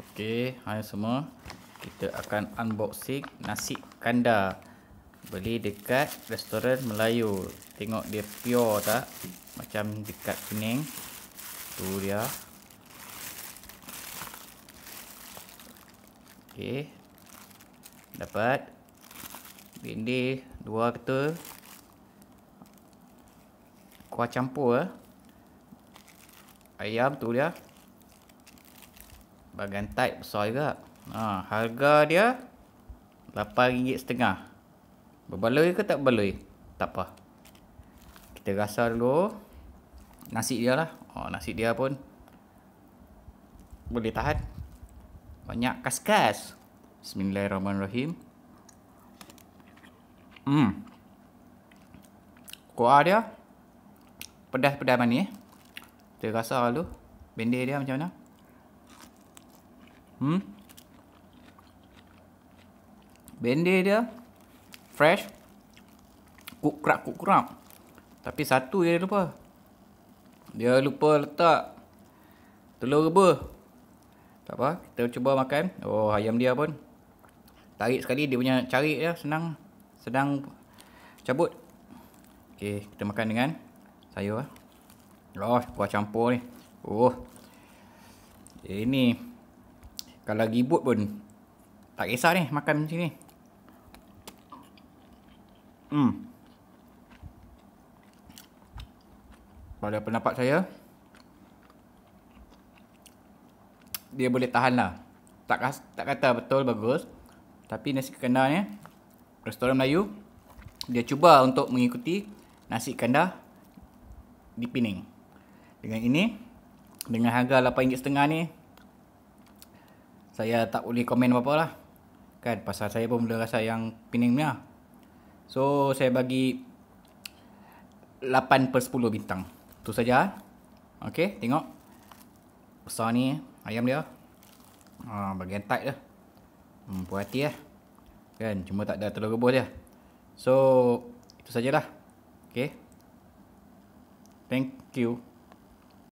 Okey, hai semua. Kita akan unboxing nasi kandar. Beli dekat restoran Melayu. Tengok dia pure tak? Macam dekat Pening. Tu dia. Okey. Dapat. Bindi dua kata. Kuah campur eh. Ayam tu dia bagian tight besar juga. Ha, harga dia RM8.50. Berbaloi ke tak berbaloi? Tak apa. Kita rasa dulu nasi dia lah. Oh, nasi dia pun boleh tahan. Banyak kas-kas. Bismillahirrahmanirrahim. Hmm. Kuah dia pedas-pedas manis. Kita rasa dulu benda dia macam mana. Hmm? Bendir dia fresh. Kuk kerap kuk kerap. Tapi satu je dia lupa. Dia lupa letak telur rebus. Tak apa, kita cuba makan. Oh, ayam dia pun. Tarik sekali dia punya cari dia senang sedang cabut. Okey, kita makan dengan sayur ah. Oh, buah campur ni. Oh. Ini eh, kalau ribut pun tak kisah ni makan macam ni. Hmm. Pada pendapat saya dia boleh tahan lah. Tak tak kata betul bagus. Tapi nasi kandar ni restoran Melayu dia cuba untuk mengikuti nasi kandar di Penang. Dengan ini dengan harga RM8.5 ni saya tak boleh komen apa-apa lah kan pasal saya pun mula rasa yang pening punya so saya bagi 8 per 10 bintang tu saja ok tengok besar ni ayam dia ha, bagian tight dia lah. hmm, puas hati lah kan cuma tak ada telur rebus dia so itu sajalah ok thank you